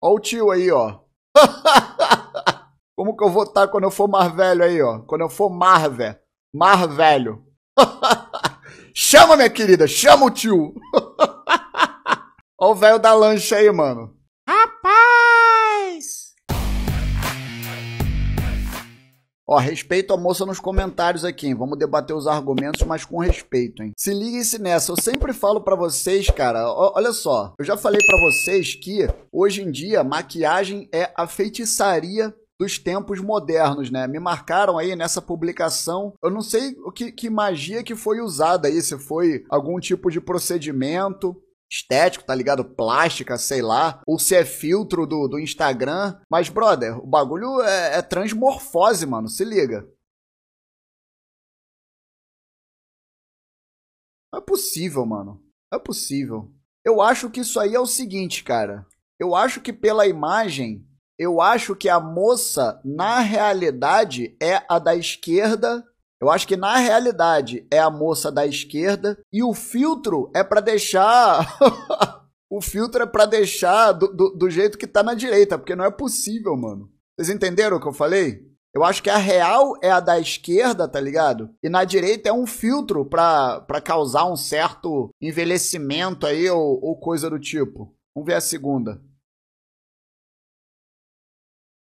Ó o tio aí, ó. Como que eu vou estar tá quando eu for mais velho aí, ó? Quando eu for Marvel, velho. velho. chama, minha querida. Chama o tio. ó o velho da lancha aí, mano. Rapaz. Ó, respeito a moça nos comentários aqui, hein? Vamos debater os argumentos, mas com respeito, hein? Se liguem-se nessa. Eu sempre falo para vocês, cara, ó, olha só. Eu já falei para vocês que hoje em dia maquiagem é a feitiçaria dos tempos modernos, né? Me marcaram aí nessa publicação. Eu não sei o que, que magia que foi usada aí, se foi algum tipo de procedimento estético, tá ligado? Plástica, sei lá, ou se é filtro do, do Instagram. Mas, brother, o bagulho é, é transmorfose, mano, se liga. Não é possível, mano. Não é possível. Eu acho que isso aí é o seguinte, cara. Eu acho que pela imagem, eu acho que a moça, na realidade, é a da esquerda eu acho que na realidade é a moça da esquerda e o filtro é para deixar. o filtro é para deixar do, do, do, jeito que tá na direita, porque não é possível, mano. Vocês entenderam o que eu falei? Eu acho que a real é a da esquerda, tá ligado? E na direita é um filtro pra, pra causar um certo envelhecimento aí ou, ou coisa do tipo. Vamos ver a segunda.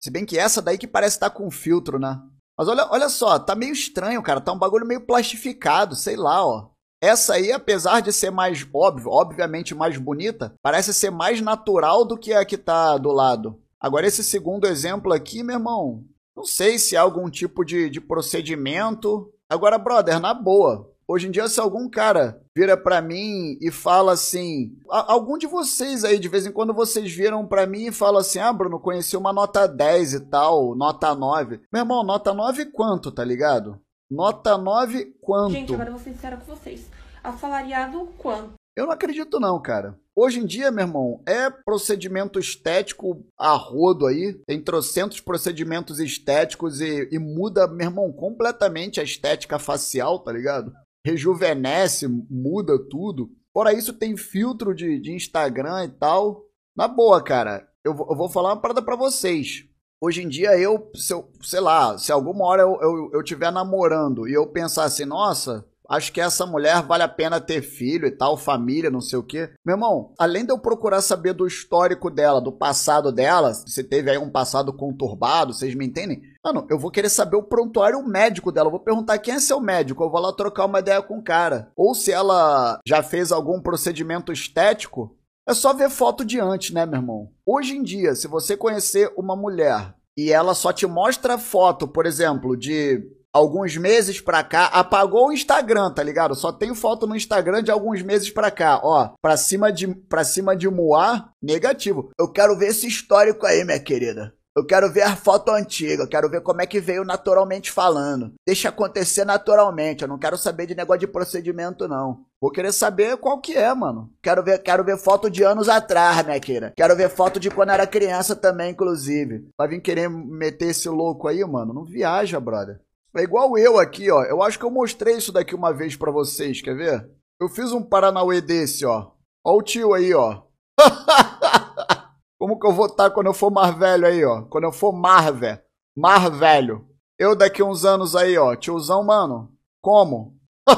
Se bem que essa daí que parece estar tá com filtro, né? Mas olha, olha só, tá meio estranho, cara. Tá um bagulho meio plastificado, sei lá, ó. Essa aí, apesar de ser mais óbvio, obviamente mais bonita, parece ser mais natural do que a que tá do lado. Agora, esse segundo exemplo aqui, meu irmão, não sei se é algum tipo de, de procedimento. Agora, brother, na boa, Hoje em dia, se algum cara vira para mim e fala assim, algum de vocês aí de vez em quando vocês viram para mim e fala assim: "Ah, Bruno, conheci uma nota 10 e tal, nota 9". Meu irmão, nota 9 quanto, tá ligado? Nota 9 quanto? Gente, agora eu vou ser sincera com vocês. Assalariado quanto? Eu não acredito não, cara. Hoje em dia, meu irmão, é procedimento estético a rodo aí. Tem trocentos procedimentos estéticos e, e muda, meu irmão, completamente a estética facial, tá ligado? rejuvenesce, muda tudo. Fora isso, tem filtro de, de Instagram e tal. Na boa, cara, eu, eu vou falar uma parada pra vocês. Hoje em dia, eu, eu sei lá, se alguma hora eu, eu, eu tiver namorando e eu pensar assim, nossa, acho que essa mulher vale a pena ter filho e tal, família, não sei o quê. Meu irmão, além de eu procurar saber do histórico dela, do passado dela, se teve aí um passado conturbado, vocês me entendem? Mano, eu vou querer saber o prontuário médico dela. Eu vou perguntar quem é seu médico. Eu vou lá trocar uma ideia com o cara. Ou se ela já fez algum procedimento estético. É só ver foto de antes, né, meu irmão? Hoje em dia, se você conhecer uma mulher e ela só te mostra foto, por exemplo, de alguns meses pra cá, apagou o Instagram, tá ligado? Só tem foto no Instagram de alguns meses pra cá, ó. Pra cima de, pra cima de Moá, negativo. Eu quero ver esse histórico aí, minha querida. Eu quero ver a foto antiga, eu quero ver como é que veio naturalmente falando. Deixa acontecer naturalmente, eu não quero saber de negócio de procedimento, não. Vou querer saber qual que é, mano. Quero ver, quero ver foto de anos atrás, né, querida. Quero ver foto de quando era criança também, inclusive. Vai vir querer meter esse louco aí, mano? Não viaja, brother. É igual eu aqui, ó. Eu acho que eu mostrei isso daqui uma vez para vocês, quer ver? Eu fiz um Paranauê desse, ó. Ó o tio aí, ó. Como que eu vou estar tá quando eu for mais velho aí, ó? Quando eu for Marve. Mar velho. Eu daqui uns anos aí, ó. Tiozão, mano. Como?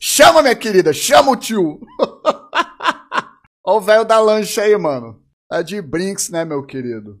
chama, minha querida. Chama o tio. ó o velho da lancha aí, mano. Tá de brinks, né, meu querido?